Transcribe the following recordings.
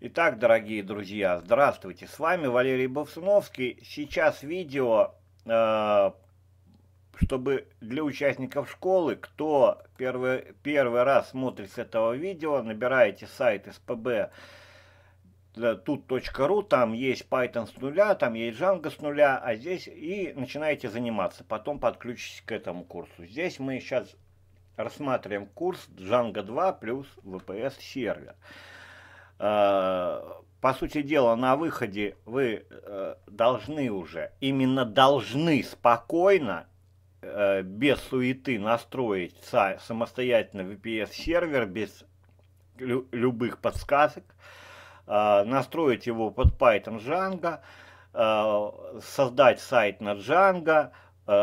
Итак, дорогие друзья, здравствуйте, с вами Валерий Бовсуновский. Сейчас видео, э, чтобы для участников школы, кто первый, первый раз смотрит с этого видео, набираете сайт spb э, тут.ру, там есть Python с нуля, там есть Django с нуля, а здесь и начинаете заниматься. Потом подключитесь к этому курсу. Здесь мы сейчас рассматриваем курс Django 2 плюс VPS сервер. Э, по сути дела, на выходе вы э, должны уже, именно должны спокойно, э, без суеты настроить са самостоятельно VPS-сервер, без лю любых подсказок, э, настроить его под Python Django, э, создать сайт на Django, э,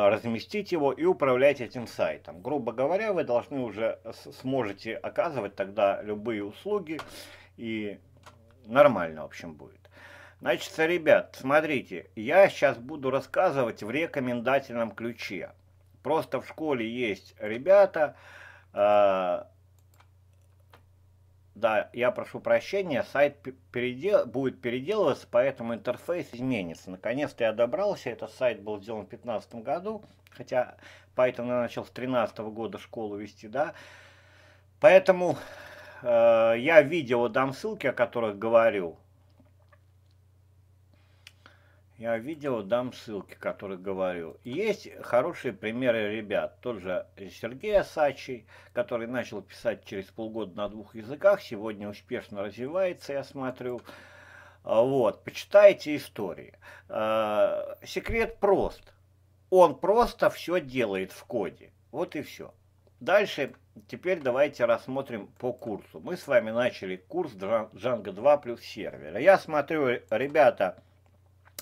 разместить его и управлять этим сайтом. Грубо говоря, вы должны уже сможете оказывать тогда любые услуги, и нормально, в общем, будет. Значит, ребят, смотрите, я сейчас буду рассказывать в рекомендательном ключе. Просто в школе есть ребята, э да, я прошу прощения, сайт передел... будет переделываться, поэтому интерфейс изменится. Наконец-то я добрался, этот сайт был сделан в 2015 году, хотя Python я начал с 2013 года школу вести, да. Поэтому Э, я видео дам ссылки, о которых говорил. Я видео дам ссылки, о которых говорю. Есть хорошие примеры ребят. Тот же Сергей Асачий, который начал писать через полгода на двух языках, сегодня успешно развивается, я смотрю. А, вот, почитайте истории. А, секрет прост. Он просто все делает в коде. Вот и все. Дальше Теперь давайте рассмотрим по курсу. Мы с вами начали курс Django 2 плюс сервера. Я смотрю, ребята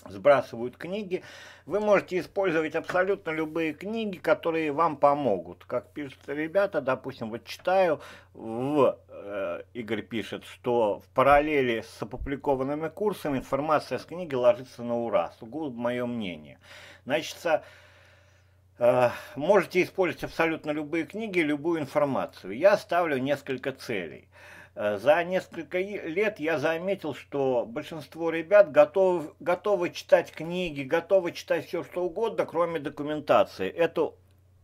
сбрасывают книги. Вы можете использовать абсолютно любые книги, которые вам помогут. Как пишут ребята, допустим, вот читаю, в, э, Игорь пишет, что в параллели с опубликованными курсами информация с книги ложится на ура. Сугубо мое мнение. Значит, Э, можете использовать абсолютно любые книги, любую информацию. Я ставлю несколько целей. Э, за несколько лет я заметил, что большинство ребят готов, готовы читать книги, готовы читать все что угодно, кроме документации. Это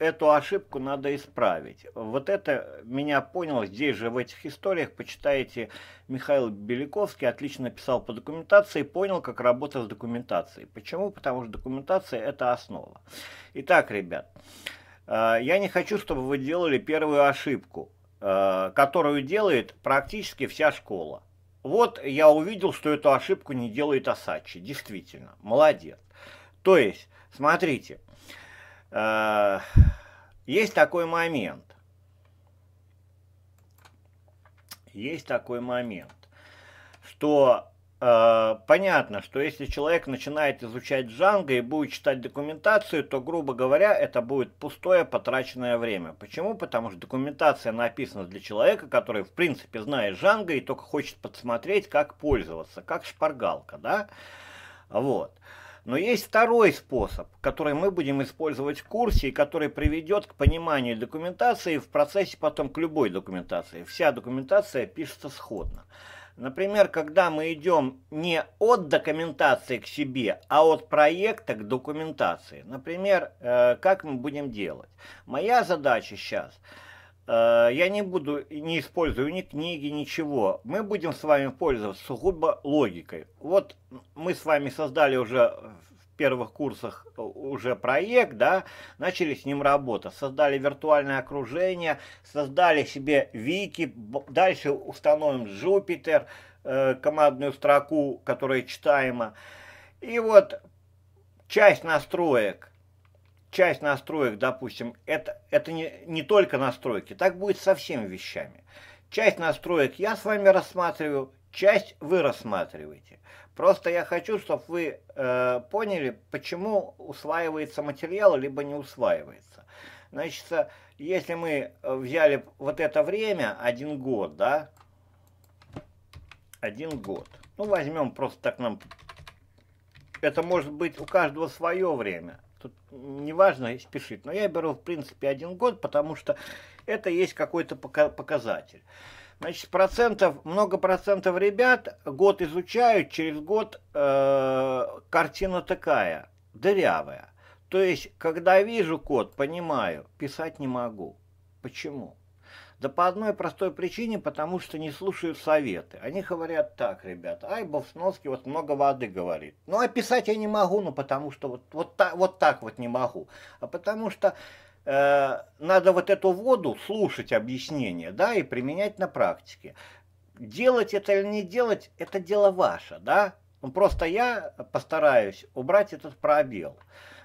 эту ошибку надо исправить. Вот это меня понял здесь же в этих историях. Почитайте, Михаил Беляковский отлично писал по документации, понял, как работать с документацией. Почему? Потому что документация – это основа. Итак, ребят, э, я не хочу, чтобы вы делали первую ошибку, э, которую делает практически вся школа. Вот я увидел, что эту ошибку не делает Асачи. Действительно, молодец. То есть, смотрите – Э, есть такой момент. Есть такой момент, что э, понятно, что если человек начинает изучать Django и будет читать документацию, то, грубо говоря, это будет пустое потраченное время. Почему? Потому что документация написана для человека, который, в принципе, знает Django и только хочет подсмотреть, как пользоваться, как шпаргалка, да? Вот. Вот. Но есть второй способ, который мы будем использовать в курсе и который приведет к пониманию документации в процессе потом к любой документации. Вся документация пишется сходно. Например, когда мы идем не от документации к себе, а от проекта к документации. Например, э, как мы будем делать. Моя задача сейчас – Э, я не буду, не использую ни книги, ничего. Мы будем с вами пользоваться сугубо логикой. Вот мы с вами создали уже в первых курсах э, уже проект, да, начали с ним работать, создали виртуальное окружение, создали себе вики, дальше установим Jupyter, э, командную строку, которая читаема. И вот часть настроек часть настроек, допустим, это, это не, не только настройки, так будет со всеми вещами. Часть настроек я с вами рассматриваю, часть вы рассматриваете. Просто я хочу, чтобы вы э, поняли, почему усваивается материал, либо не усваивается. Значит, если мы взяли вот это время, один год, да, один год. Ну, возьмем просто так нам... Это может быть у каждого свое время тут неважно спешить. Но я беру, в принципе, один год, потому что это есть какой-то показатель. Значит, процентов, много процентов ребят год изучают, через год э, картина такая, дырявая. То есть, когда вижу код, понимаю, писать не могу. Почему? Да по одной простой причине, потому что не слушают советы. Они говорят так, ребята, ай, Бовсновский вот много воды говорит. Ну, описать я не могу, ну, потому что вот, вот, та, вот так вот не могу. А потому что э, надо вот эту воду слушать объяснение, да, и применять на практике. Делать это или не делать, это дело ваше, да. Ну, просто я постараюсь убрать этот пробел.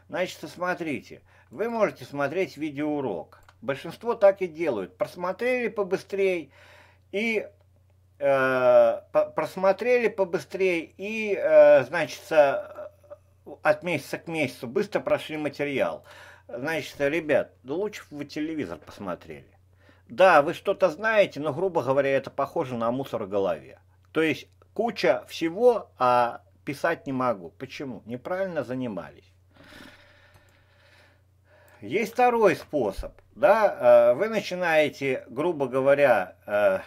Значит, смотрите, вы можете смотреть видеоурок Большинство так и делают. Просмотрели побыстрее и э, просмотрели побыстрее и, э, значит, от месяца к месяцу быстро прошли материал. Значит, ребят, да лучше вы телевизор посмотрели. Да, вы что-то знаете, но, грубо говоря, это похоже на мусор в голове. То есть куча всего, а писать не могу. Почему? Неправильно занимались. Есть второй способ. Да, э, вы начинаете, грубо говоря, э,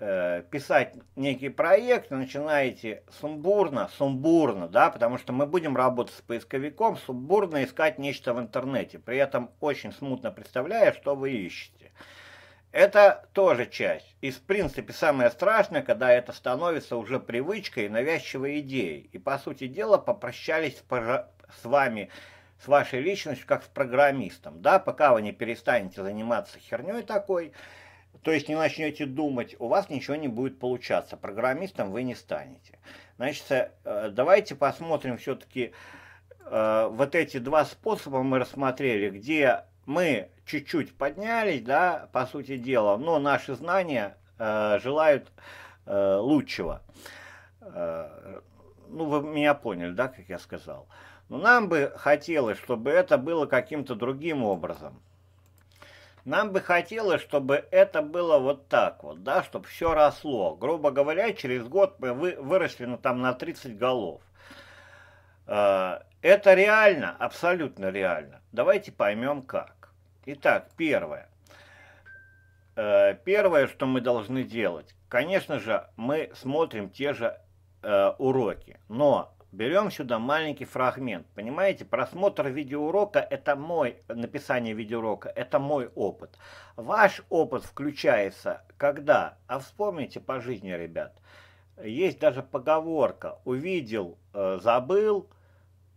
э, писать некий проект, начинаете сумбурно, сумбурно, да, потому что мы будем работать с поисковиком, сумбурно искать нечто в интернете, при этом очень смутно представляя, что вы ищете. Это тоже часть. И, в принципе, самое страшное, когда это становится уже привычкой и навязчивой идеей. И, по сути дела, попрощались с вами с вашей личностью, как с программистом, да, пока вы не перестанете заниматься херней такой, то есть не начнете думать, у вас ничего не будет получаться, программистом вы не станете. Значит, э, давайте посмотрим все-таки э, вот эти два способа мы рассмотрели, где мы чуть-чуть поднялись, да, по сути дела, но наши знания э, желают лучшего. Ну, вы меня поняли, да, как я сказал. Но нам бы хотелось, чтобы это было каким-то другим образом. Нам бы хотелось, чтобы это было вот так вот, да, чтобы все росло. Грубо говоря, через год мы вы, выросли на, ну, там на 30 голов. А, это реально, абсолютно реально. Давайте поймем как. Итак, первое. Э, первое, что мы должны делать, конечно же, мы смотрим те же э, уроки, но Берем сюда маленький фрагмент. Понимаете, просмотр видеоурока – это мой, написание видеоурока – это мой опыт. Ваш опыт включается когда? А вспомните по жизни, ребят. Есть даже поговорка «увидел, э, забыл».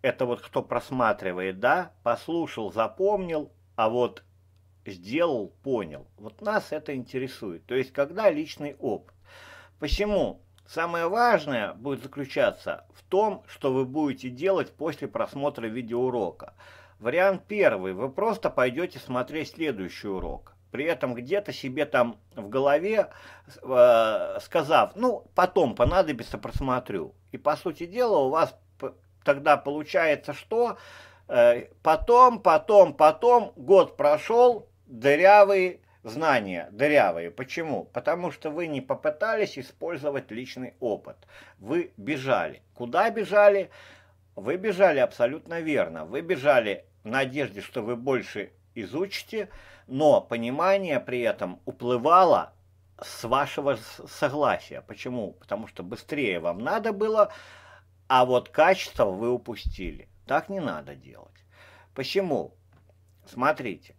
Это вот кто просматривает, да? Послушал, запомнил, а вот сделал, понял. Вот нас это интересует. То есть, когда личный опыт. Почему? Самое важное будет заключаться в том, что вы будете делать после просмотра видеоурока. Вариант первый. Вы просто пойдете смотреть следующий урок. При этом где-то себе там в голове э, сказав, ну, потом понадобится, просмотрю. И, по сути дела, у вас тогда получается, что э, потом, потом, потом, год прошел, дырявый, знания дырявые. Почему? Потому что вы не попытались использовать личный опыт. Вы бежали. Куда бежали? Вы бежали абсолютно верно. Вы бежали в надежде, что вы больше изучите, но понимание при этом уплывало с вашего согласия. Почему? Потому что быстрее вам надо было, а вот качество вы упустили. Так не надо делать. Почему? Смотрите,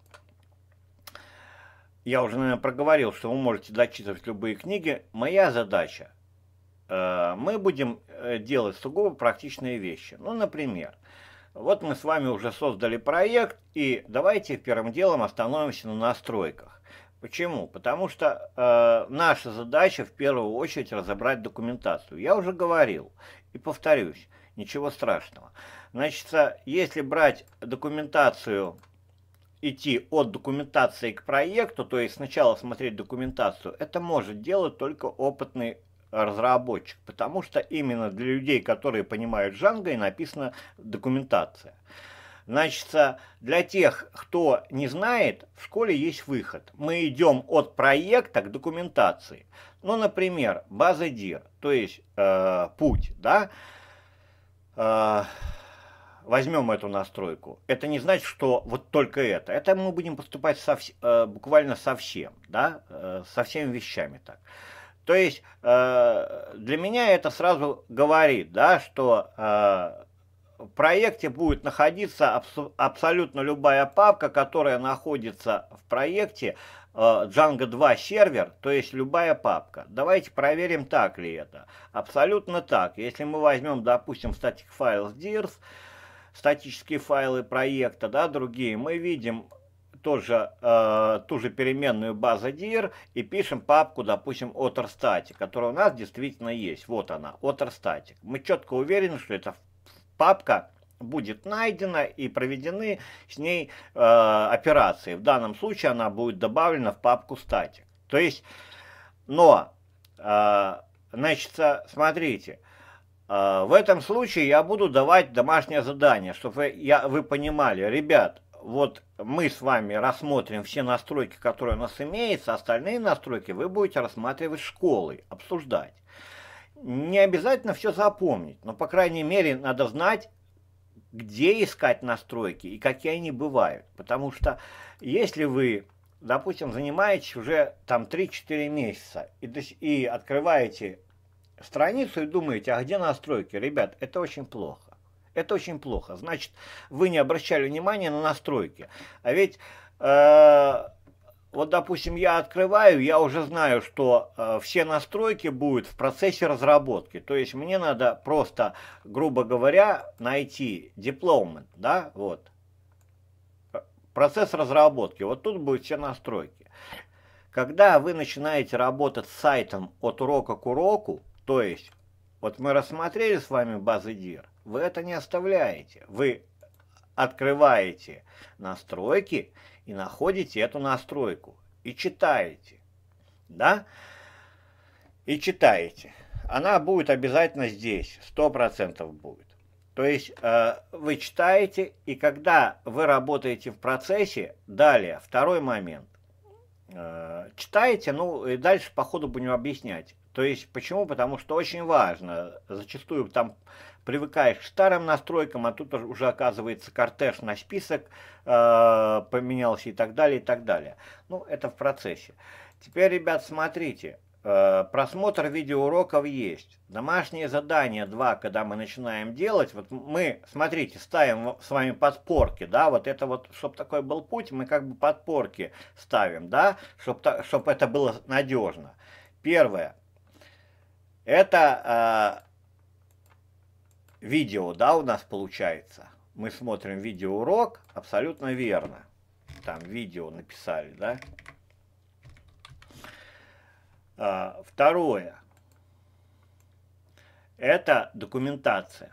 я уже, наверное, проговорил, что вы можете дочитывать любые книги. Моя задача. Э, мы будем э, делать сугубо практичные вещи. Ну, например, вот мы с вами уже создали проект, и давайте первым делом остановимся на настройках. Почему? Потому что э, наша задача в первую очередь разобрать документацию. Я уже говорил и повторюсь, ничего страшного. Значит, если брать документацию идти от документации к проекту, то есть сначала смотреть документацию, это может делать только опытный разработчик, потому что именно для людей, которые понимают Django, и написана документация. Значит, для тех, кто не знает, в школе есть выход. Мы идем от проекта к документации. Ну, например, база DIR, то есть э, путь, да, э, возьмем эту настройку, это не значит, что вот только это. Это мы будем поступать со, э, буквально совсем, да, э, со всеми вещами так. То есть э, для меня это сразу говорит, да, что э, в проекте будет находиться абс- абсолютно любая папка, которая находится в проекте э, Django 2 сервер, то есть любая папка. Давайте проверим, так ли это. Абсолютно так. Если мы возьмем, допустим, static files dirs, э, статические файлы проекта, да, другие, мы видим тоже, э, ту же переменную база dir и пишем папку, допустим, otter.static, которая у нас действительно есть. Вот она, otter.static. Мы четко уверены, что эта папка будет найдена и проведены с ней э, операции. В данном случае она будет добавлена в папку static. То есть, но, э, значит, смотрите, Э, в этом случае я буду давать домашнее задание, чтобы вы, я, вы понимали, ребят, вот мы с вами рассмотрим все настройки, которые у нас имеются, остальные настройки вы будете рассматривать школы, обсуждать. Не обязательно все запомнить, но, по крайней мере, надо знать, где искать настройки и какие они бывают. Потому что если вы, допустим, занимаетесь уже там 3-4 месяца и, и открываете страницу и думаете, а где настройки? Ребят, это очень плохо. Это очень плохо. Значит, вы не обращали внимания на настройки. А ведь... Э вот, допустим, я открываю, я уже знаю, что э, все настройки будут в процессе разработки. То есть мне надо просто, грубо говоря, найти deployment, да, вот, процесс разработки. Вот тут будут все настройки. Когда вы начинаете работать с сайтом от урока к уроку, то есть, вот мы рассмотрели с вами базы DIR, вы это не оставляете, вы открываете настройки и находите эту настройку и читаете, да, и читаете. Она будет обязательно здесь, 100% будет. То есть э, вы читаете, и когда вы работаете в процессе, далее, второй момент, э, читаете, ну и дальше по ходу будем объяснять, то есть почему? Потому что очень важно. Зачастую там привыкаешь к старым настройкам, а тут уже оказывается кортеж на список э, поменялся и так далее, и так далее. Ну, это в процессе. Теперь, ребят, смотрите. Э, просмотр видеоуроков есть. Домашние задания 2, когда мы начинаем делать, вот мы, смотрите, ставим с вами подпорки, да, вот это вот, чтобы такой был путь, мы как бы подпорки ставим, да, чтобы чтоб это было надежно. Первое это э, видео, да, у нас получается. Мы смотрим видеоурок, абсолютно верно. Там видео написали, да. Э, второе. Это документация.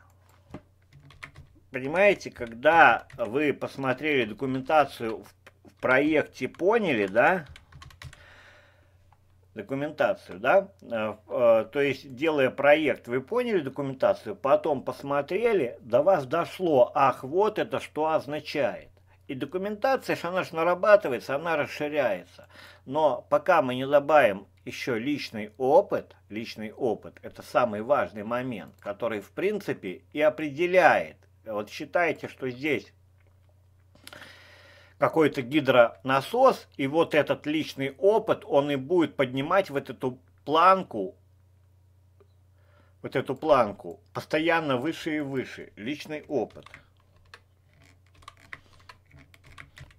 Понимаете, когда вы посмотрели документацию в, в проекте, поняли, да, документацию, да, э, э, то есть делая проект, вы поняли документацию, потом посмотрели, до вас дошло, ах, вот это что означает. И документация, она же нарабатывается, она расширяется. Но пока мы не добавим еще личный опыт, личный опыт – это самый важный момент, который, в принципе, и определяет. Вот считайте, что здесь какой-то гидронасос, и вот этот личный опыт, он и будет поднимать вот эту планку, вот эту планку постоянно выше и выше, личный опыт.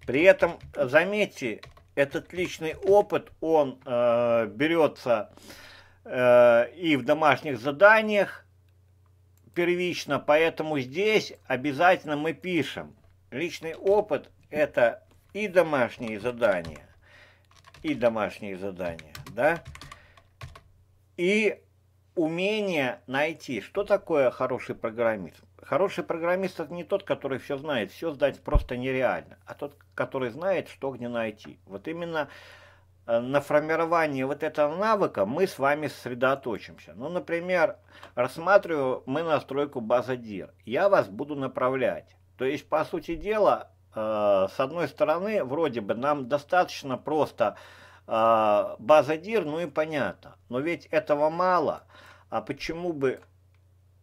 При этом, заметьте, этот личный опыт, он э, берется э, и в домашних заданиях первично, поэтому здесь обязательно мы пишем. Личный опыт это и домашние задания, и домашние задания, да, и умение найти, что такое хороший программист. Хороший программист – это не тот, который все знает, все знать просто нереально, а тот, который знает, что где найти. Вот именно э, на формирование вот этого навыка мы с вами сосредоточимся. Ну, например, рассматриваю мы настройку база DIR. Я вас буду направлять. То есть, по сути дела, Э, с одной стороны, вроде бы нам достаточно просто э, база DIR, ну и понятно. Но ведь этого мало. А почему бы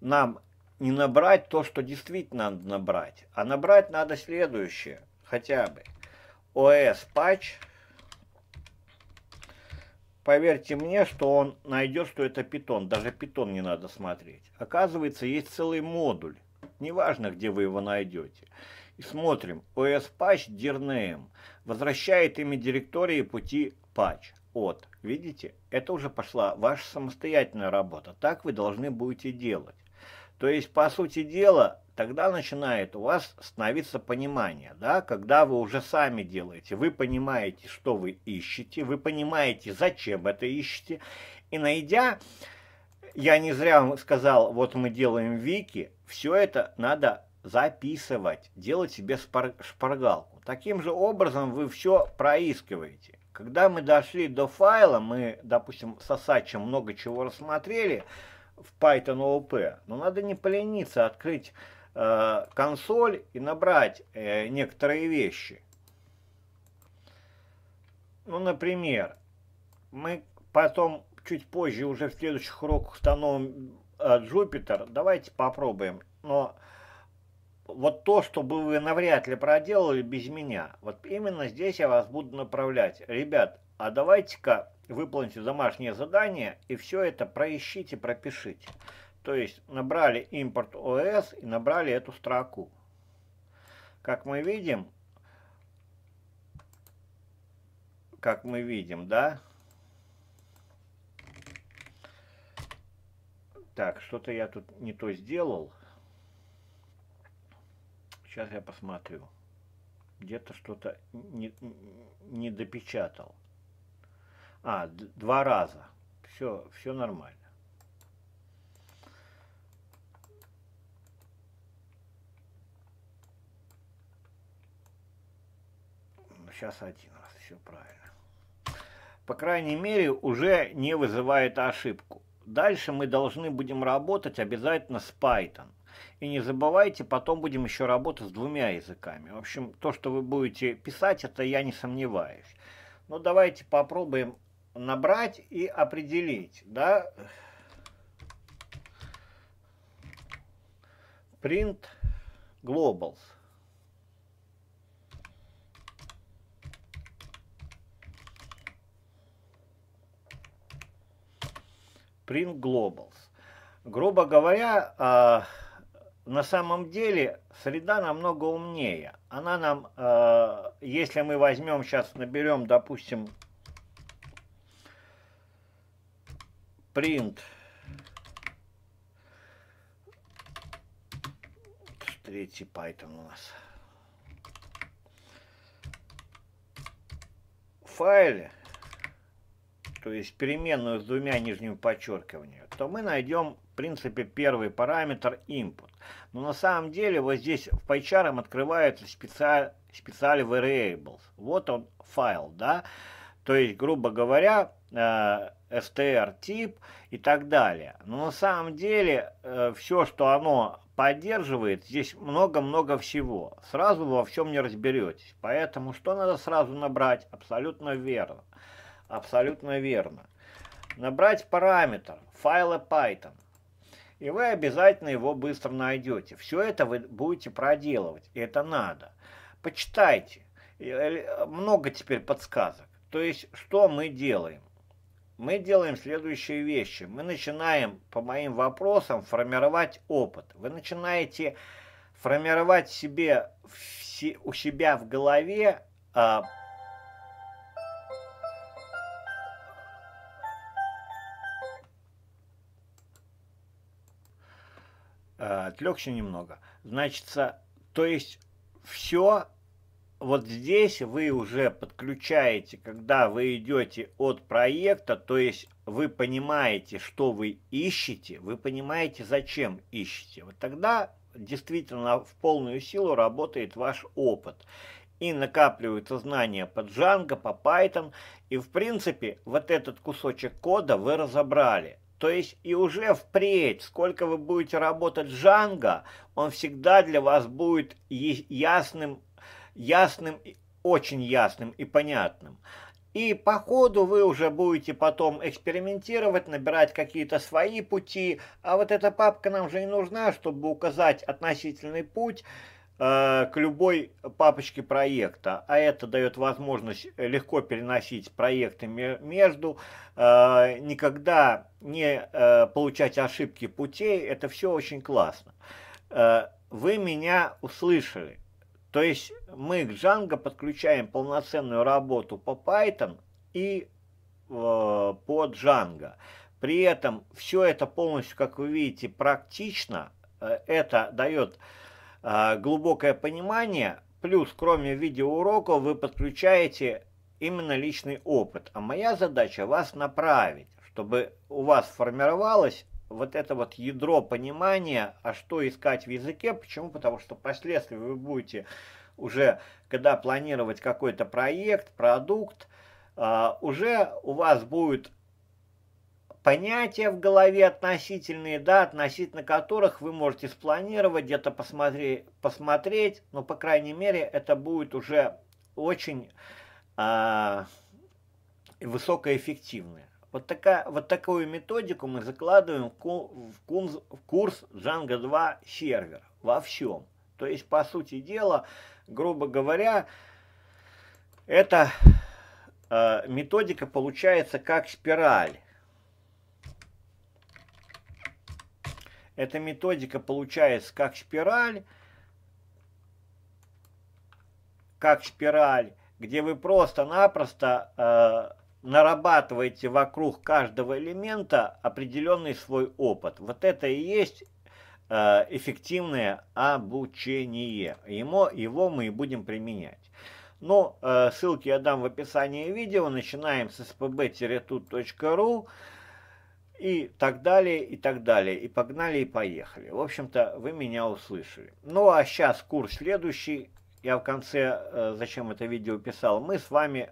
нам не набрать то, что действительно надо набрать? А набрать надо следующее, хотя бы. OS патч. Поверьте мне, что он найдет, что это питон. Даже питон не надо смотреть. Оказывается, есть целый модуль. Неважно, где вы его найдете и смотрим. os patch dirname возвращает имя директории пути patch от. Видите, это уже пошла ваша самостоятельная работа. Так вы должны будете делать. То есть, по сути дела, тогда начинает у вас становиться понимание, да, когда вы уже сами делаете, вы понимаете, что вы ищете, вы понимаете, зачем это ищете, и найдя, я не зря вам сказал, вот мы делаем вики, все это надо записывать, делать себе шпаргалку. Таким же образом вы все проискиваете. Когда мы дошли до файла, мы, допустим, с Асачем много чего рассмотрели в Python OP, но надо не полениться открыть э, консоль и набрать э, некоторые вещи. Ну, например, мы потом чуть позже уже в следующих уроках установим э, Jupyter. Давайте попробуем. Но вот то, что бы вы навряд ли проделали без меня, вот именно здесь я вас буду направлять. Ребят, а давайте-ка выполните домашнее задание и все это проищите, пропишите. То есть набрали импорт ОС и набрали эту строку. Как мы видим, как мы видим, да? Так, что-то я тут не то сделал. Сейчас я посмотрю. Где-то что-то не, не допечатал. А, два раза. Все, все нормально. Сейчас один раз, все правильно. По крайней мере, уже не вызывает ошибку. Дальше мы должны будем работать обязательно с Python. И не забывайте, потом будем еще работать с двумя языками. В общем, то, что вы будете писать, это я не сомневаюсь. Но ну, давайте попробуем набрать и определить, да, print globals. Print Globals. Грубо говоря, а, на самом деле среда намного умнее. Она нам, э, если мы возьмем, сейчас наберем, допустим, print третий Python у нас. В файле то есть переменную с двумя нижними подчеркиваниями, то мы найдем, в принципе, первый параметр input. Но на самом деле вот здесь в PyCharm открывается специаль, специаль variables. Вот он файл, да? То есть, грубо говоря, э, str тип и так далее. Но на самом деле э, все, что оно поддерживает, здесь много-много всего. Сразу во всем не разберетесь. Поэтому что надо сразу набрать? Абсолютно верно. Абсолютно верно. Набрать параметр файла Python. И вы обязательно его быстро найдете. Все это вы будете проделывать. И это надо. Почитайте. Э, много теперь подсказок. То есть, что мы делаем? мы делаем следующие вещи. Мы начинаем по моим вопросам формировать опыт. Вы начинаете формировать себе, у себя в голове а, отвлекся немного. Значит, то есть все вот здесь вы уже подключаете, когда вы идете от проекта, то есть вы понимаете, что вы ищете, вы понимаете, зачем ищете. Вот тогда действительно в полную силу работает ваш опыт. И накапливаются знания по Django, по Python. И в принципе вот этот кусочек кода вы разобрали. То есть и уже впредь, сколько вы будете работать Django, он всегда для вас будет ясным, ясным, очень ясным и понятным. И по ходу вы уже будете потом экспериментировать, набирать какие-то свои пути. А вот эта папка нам же и нужна, чтобы указать относительный путь. Э, к любой папочке проекта, а это дает возможность легко переносить проекты между, э, никогда не э, получать ошибки путей, это все очень классно. Вы меня услышали. То есть мы к Django подключаем полноценную работу по Python и под Django. При этом все это полностью, как вы видите, практично. Это дает а, глубокое понимание, плюс кроме видеоуроков вы подключаете именно личный опыт. А моя задача вас направить, чтобы у вас формировалось вот это вот ядро понимания, а что искать в языке, почему? Потому что впоследствии вы будете уже, когда планировать какой-то проект, продукт, а, уже у вас будет понятия в голове относительные, да, относительно которых вы можете спланировать, где-то посмотри, посмотреть, но, по крайней мере, это будет уже очень э, высокоэффективное. Вот, такая, вот такую методику мы закладываем в, ку, в, в курс Django 2 сервер во всем. То есть, по сути дела, грубо говоря, это э, методика получается как спираль. Эта методика получается как спираль, как спираль, где вы просто-напросто э, нарабатываете вокруг каждого элемента определенный свой опыт. Вот это и есть э, эффективное обучение. Ему, его мы и будем применять. Ну, э, ссылки я дам в описании видео. Начинаем с spb-tut.ru и так далее, и так далее, и погнали, и поехали. В общем-то, вы меня услышали. Ну, а сейчас курс следующий, я в конце, э, зачем это видео писал, мы с вами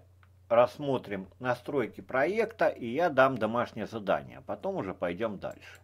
рассмотрим настройки проекта, и я дам домашнее задание, а потом уже пойдем дальше.